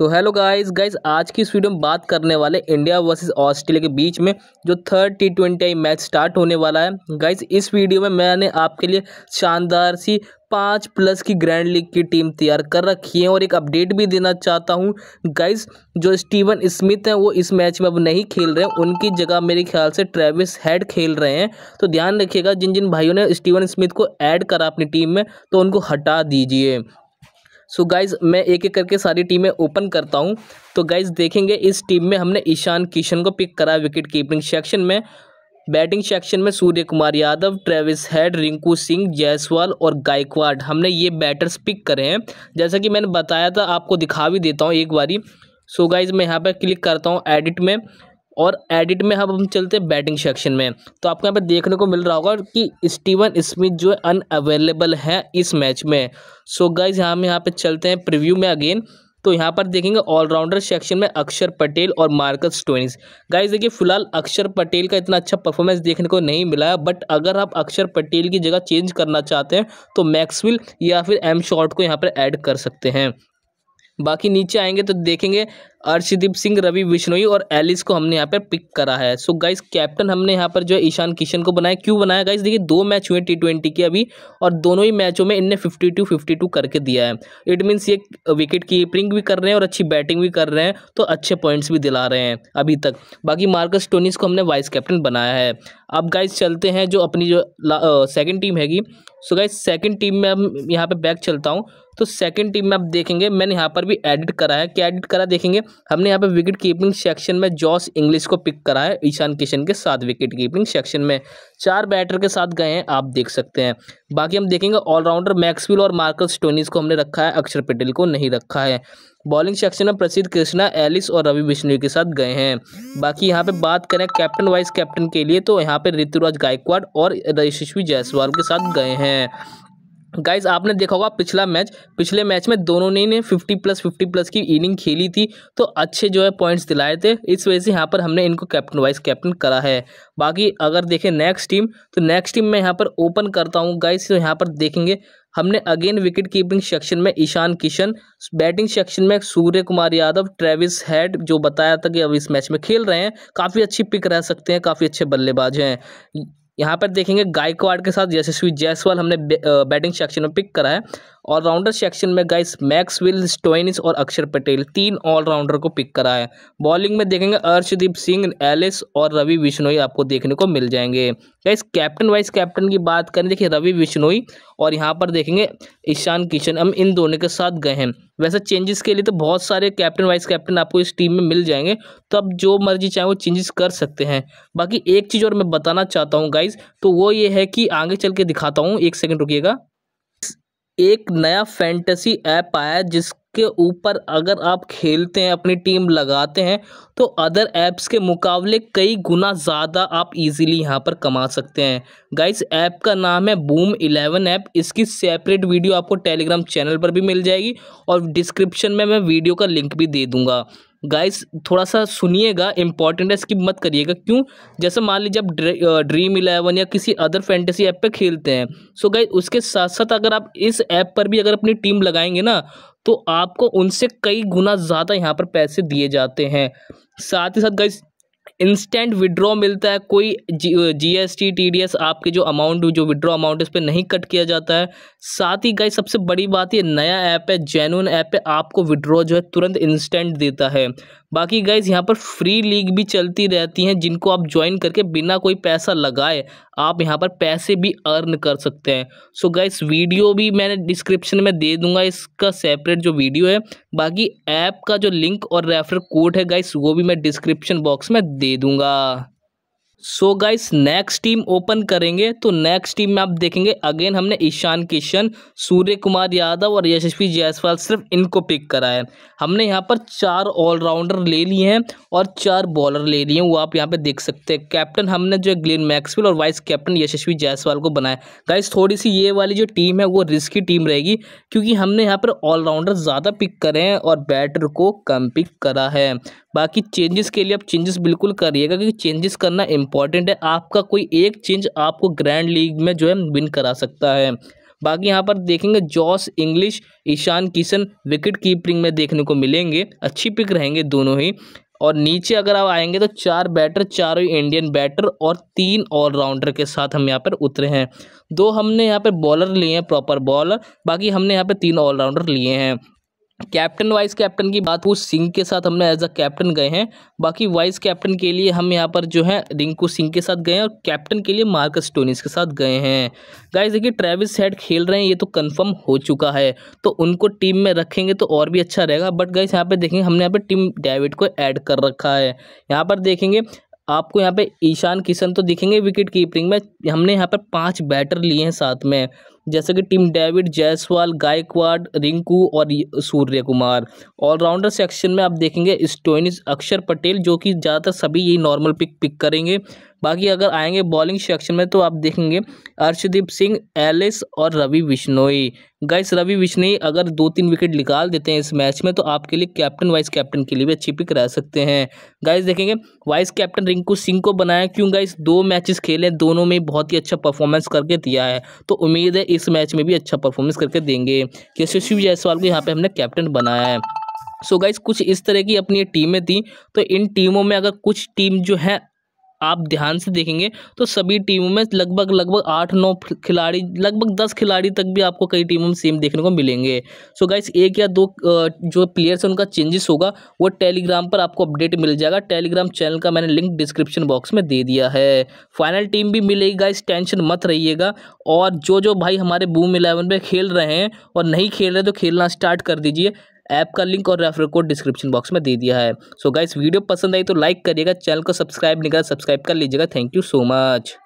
so hello guys guys आज की इस वीडियो में बात करने वाले इंडिया वर्सेस ऑस्ट्रेलिया के बीच में जो third T twenty match start होने वाला है गाइस इस वीडियो में मैंने आपके लिए शानदार सी पाँच प्लस की ग्रैंड लीग की टीम तैयार कर रखी है और एक अपडेट भी देना चाहता हूँ गाइस जो स्टीवन स्मिथ हैं वो इस मैच में अब नहीं खेल रहे हैं उनकी जगह मेरे ख्याल से ट्रेविस हेड खेल रहे हैं तो ध्यान रखिएगा जिन जिन भाइयों ने स्टीवन स्मिथ को ऐड करा अपनी टीम में तो उनको हटा दीजिए सो गाइज़ मैं एक एक करके सारी टीमें ओपन करता हूँ तो गाइज़ देखेंगे इस टीम में हमने ईशान किशन को पिक करा विकेट कीपिंग सेक्शन में बैटिंग सेक्शन में Suryakumar Yadav Travis Head Rinku Singh Jaiswal और गायकवाड हमने ये बैटर्स पिक करे हैं जैसा कि मैंने बताया था आपको दिखा भी देता हूँ एक बारी सो गाइज़ मैं यहाँ पर क्लिक करता हूँ एडिट में और एडिट में हम हम चलते हैं बैटिंग सेक्शन में तो आपको यहाँ पे देखने को मिल रहा होगा कि स्टीवन स्मिथ जो है अनअवेलेबल है इस मैच में सो गाइज हम यहाँ पे चलते हैं प्रीव्यू में अगेन तो यहाँ पर देखेंगे ऑलराउंडर सेक्शन में अक्षर पटेल और मार्कस टोनिस गाइज देखिए फिलहाल अक्षर पटेल का इतना अच्छा परफॉर्मेंस देखने को नहीं मिला है बट अगर आप अक्षर पटेल की जगह चेंज करना चाहते हैं तो मैक्सविल या फिर एम शॉर्ट को यहाँ पर ऐड कर सकते हैं बाकी नीचे आएंगे तो देखेंगे अर्शदीप सिंह रवि बिश्नोई और एलिस को हमने यहाँ पर पिक करा है सो गाइस कैप्टन हमने यहाँ पर जो है ईशान किशन को बनाया क्यों बनाया गाइस देखिए दो मैच हुए टी ट्वेंटी के अभी और दोनों ही मैचों में इनने फिफ्टी टू फिफ्टी टू करके दिया है इट मीन्स ये विकेट कीपिंग भी कर रहे हैं और अच्छी बैटिंग भी कर रहे हैं तो अच्छे पॉइंट्स भी दिला रहे हैं अभी तक बाकी मार्कस टोनिस को हमने वाइस कैप्टन बनाया है अब गाइज चलते हैं जो अपनी जो सेकेंड टीम हैगी सो गाइज सेकेंड टीम में अब यहाँ पर बैक चलता हूँ तो सेकेंड टीम में आप देखेंगे मैंने यहाँ पर भी एडिट करा है क्या एडिट करा देखेंगे हमने यहाँ पे विकेट कीपिंग सेक्शन में जॉस इंग्लिश को पिक करा है ईशान किशन के साथ विकेट कीपिंग सेक्शन में चार बैटर के साथ गए हैं आप देख सकते हैं बाकी हम देखेंगे ऑलराउंडर मैक्सविल और मार्कस टोनिस को हमने रखा है अक्षर पटेल को नहीं रखा है बॉलिंग सेक्शन में प्रसिद्ध कृष्णा एलिस और रवि बिश्नोई के साथ गए हैं बाकी यहाँ पे बात करें कैप्टन वाइस कैप्टन के लिए तो यहाँ पे ऋतुराज गायकवाड़ और यशस्वी जायसवाल के साथ गए हैं गाइज आपने देखा होगा पिछला मैच पिछले मैच में दोनों ने फिफ्टी प्लस फिफ्टी प्लस की इनिंग खेली थी तो अच्छे जो है पॉइंट्स दिलाए थे इस वजह से यहाँ पर हमने इनको कैप्टन वाइस कैप्टन करा है बाकी अगर देखें नेक्स्ट टीम तो नेक्स्ट टीम मैं यहाँ पर ओपन करता हूँ गाइज तो यहाँ पर देखेंगे हमने अगेन विकेट कीपिंग सेक्शन में ईशान किशन बैटिंग सेक्शन में Suryakumar Yadav Travis Head जो बताया था कि अब इस मैच में खेल रहे हैं काफ़ी अच्छी पिक रह सकते हैं काफ़ी अच्छे बल्लेबाज हैं यहाँ पर देखेंगे गायकवाड़ के साथ यशस्वी जायसवाल हमने बैटिंग सेक्शन में पिक करा है ऑलराउंडर सेक्शन में गाइस विल स्टोइनिस और अक्षर पटेल तीन ऑलराउंडर को पिक करा है बॉलिंग में देखेंगे अर्शदीप सिंह एलिस और रवि विश्नोई आपको देखने को मिल जाएंगे गाइस कैप्टन वाइस कैप्टन की बात करें देखिए रवि विश्नोई और यहाँ पर देखेंगे ईशान किशन हम इन दोनों के साथ गए हैं वैसे चेंजेस के लिए तो बहुत सारे कैप्टन वाइस कैप्टन आपको इस टीम में मिल जाएंगे तो आप जो मर्जी चाहें वो चेंजेस कर सकते हैं बाकी एक चीज़ और मैं बताना चाहता हूँ गाइज तो वो ये है कि आगे चल के दिखाता हूँ एक सेकेंड रुकीगा एक नया फैंटेसी ऐप आया है जिसके ऊपर अगर आप खेलते हैं अपनी टीम लगाते हैं तो अदर ऐप्स के मुकाबले कई गुना ज़्यादा आप इजीली यहाँ पर कमा सकते हैं गाइस ऐप का नाम है बूम इलेवन ऐप इसकी सेपरेट वीडियो आपको टेलीग्राम चैनल पर भी मिल जाएगी और डिस्क्रिप्शन में मैं वीडियो का लिंक भी दे दूँगा गाइस थोड़ा सा सुनिएगा इंपॉर्टेंट है स्किप मत करिएगा क्यों जैसे मान लीजिए आप ड्रीम इलेवन या किसी अदर फैंटेसी ऐप पे खेलते हैं सो so गाइस उसके साथ साथ अगर आप इस ऐप पर भी अगर अपनी टीम लगाएंगे ना तो आपको उनसे कई गुना ज़्यादा यहाँ पर पैसे दिए जाते हैं साथ ही साथ गाइस इंस्टेंट विड्रॉ मिलता है कोई G S T T D S आपके जो अमाउंट जो विड्रॉ अमाउंट इस पर नहीं कट किया जाता है साथ ही गाइस सबसे बड़ी बात ये नया ऐप है जेनुअन ऐप है आपको विड्रॉ जो है तुरंत इंस्टेंट देता है बाकी गाइज यहाँ पर फ्री लीग भी चलती रहती हैं जिनको आप ज्वाइन करके बिना कोई पैसा लगाए आप यहाँ पर पैसे भी अर्न कर सकते हैं सो so गाइज वीडियो भी मैंने डिस्क्रिप्शन में दे दूंगा इसका सेपरेट जो वीडियो है बाकी ऐप का जो लिंक और रेफर कोड है गाइस वो भी मैं डिस्क्रिप्शन बॉक्स में दे दूंगा so guys next team open करेंगे तो नेक्स्ट टीम में आप देखेंगे अगेन हमने ईशान किशन सूर्य कुमार यादव और यशस्वी जायसवाल सिर्फ इनको पिक करा है हमने यहाँ पर चार ऑलराउंडर ले लिए हैं और चार बॉलर ले लिए हैं वो आप यहाँ पे देख सकते हैं कैप्टन हमने जो ग्लिन मैक्सवेल और वाइस कैप्टन यशस्वी जायसवाल को बनाया गाइस थोड़ी सी ये वाली जो टीम है वो रिस्की टीम रहेगी क्योंकि हमने यहाँ पर ऑलराउंडर ज़्यादा पिक करे हैं और बैटर को कम पिक करा है बाकी चेंजेस के लिए आप चेंजेस बिल्कुल करिएगा क्योंकि चेंजेस करना इंपॉर्टेंट है आपका कोई एक चेंज आपको ग्रैंड लीग में जो है विन करा सकता है बाकी यहाँ पर देखेंगे Josh Inglis Ishan Kishan wicket keeping में देखने को मिलेंगे अच्छी पिक रहेंगे दोनों ही और नीचे अगर आप आएंगे तो चार बैटर चारों इंडियन बैटर और तीन ऑलराउंडर के साथ हम यहाँ पर उतरे हैं दो हमने यहाँ पर बॉलर लिए हैं प्रॉपर बॉलर बाकी हमने यहाँ पर तीन ऑलराउंडर लिए हैं कैप्टन वाइस कैप्टन की बात वो सिंह के साथ हमने एज अ कैप्टन गए हैं बाकी वाइस कैप्टन के लिए हम यहाँ पर जो है रिंकू सिंह के साथ गए हैं और कैप्टन के लिए मार्कस टोनिस के साथ गए हैं गाइस देखिए ट्रेविस हेड खेल रहे हैं ये तो कंफर्म हो चुका है तो उनको टीम में रखेंगे तो और भी अच्छा रहेगा बट गाइस यहाँ पर देखेंगे हमने यहाँ पर टीम डेविड को ऐड कर रखा है यहाँ पर देखेंगे आपको यहाँ पे ईशान किशन तो दिखेंगे विकेट कीपिंग में हमने यहाँ पर पांच बैटर लिए हैं साथ में जैसे कि टीम डेविड जायसवाल गायकवाड रिंकू और सूर्य कुमार ऑलराउंडर सेक्शन में आप देखेंगे स्टोइनिस अक्षर पटेल जो कि ज़्यादातर सभी यही नॉर्मल पिक पिक करेंगे बाकी अगर आएंगे बॉलिंग सेक्शन में तो आप देखेंगे अर्शदीप सिंह एलिस और रवि बिश्नोई गाइस रवि बिश्नोई अगर दो तीन विकेट निकाल देते हैं इस मैच में तो आपके लिए कैप्टन वाइस कैप्टन के लिए भी अच्छी पिक रह सकते हैं गाइस देखेंगे वाइस कैप्टन रिंकू सिंह को बनाया क्यों गाइस दो मैचेस खेले दोनों में बहुत ही अच्छा परफॉर्मेंस करके दिया है तो उम्मीद है इस मैच में भी अच्छा परफॉर्मेंस करके देंगे यशस्वी जायसवाल को यहाँ पर हमने कैप्टन बनाया है सो so गाइज कुछ इस तरह की अपनी टीमें थी तो इन टीमों में अगर कुछ टीम जो है आप ध्यान से देखेंगे तो सभी टीमों में लगभग लगभग आठ नौ खिलाड़ी लगभग दस खिलाड़ी तक भी आपको कई टीमों में सेम देखने को मिलेंगे सो गाइस एक या दो जो प्लेयर्स हैं उनका चेंजेस होगा वो टेलीग्राम पर आपको अपडेट मिल जाएगा टेलीग्राम चैनल का मैंने लिंक डिस्क्रिप्शन बॉक्स में दे दिया है फाइनल टीम भी मिलेगी गाइस टेंशन मत रहिएगा और जो जो भाई हमारे बूम इलेवन पर खेल रहे हैं और नहीं खेल रहे तो खेलना स्टार्ट कर दीजिए ऐप का लिंक और रेफर कोड डिस्क्रिप्शन बॉक्स में दे दिया है सो so गाइस वीडियो पसंद आई तो लाइक करिएगा चैनल को सब्सक्राइब नहीं करा सब्सक्राइब कर लीजिएगा थैंक यू सो मच